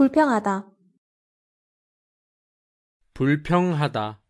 불평하다 불평하다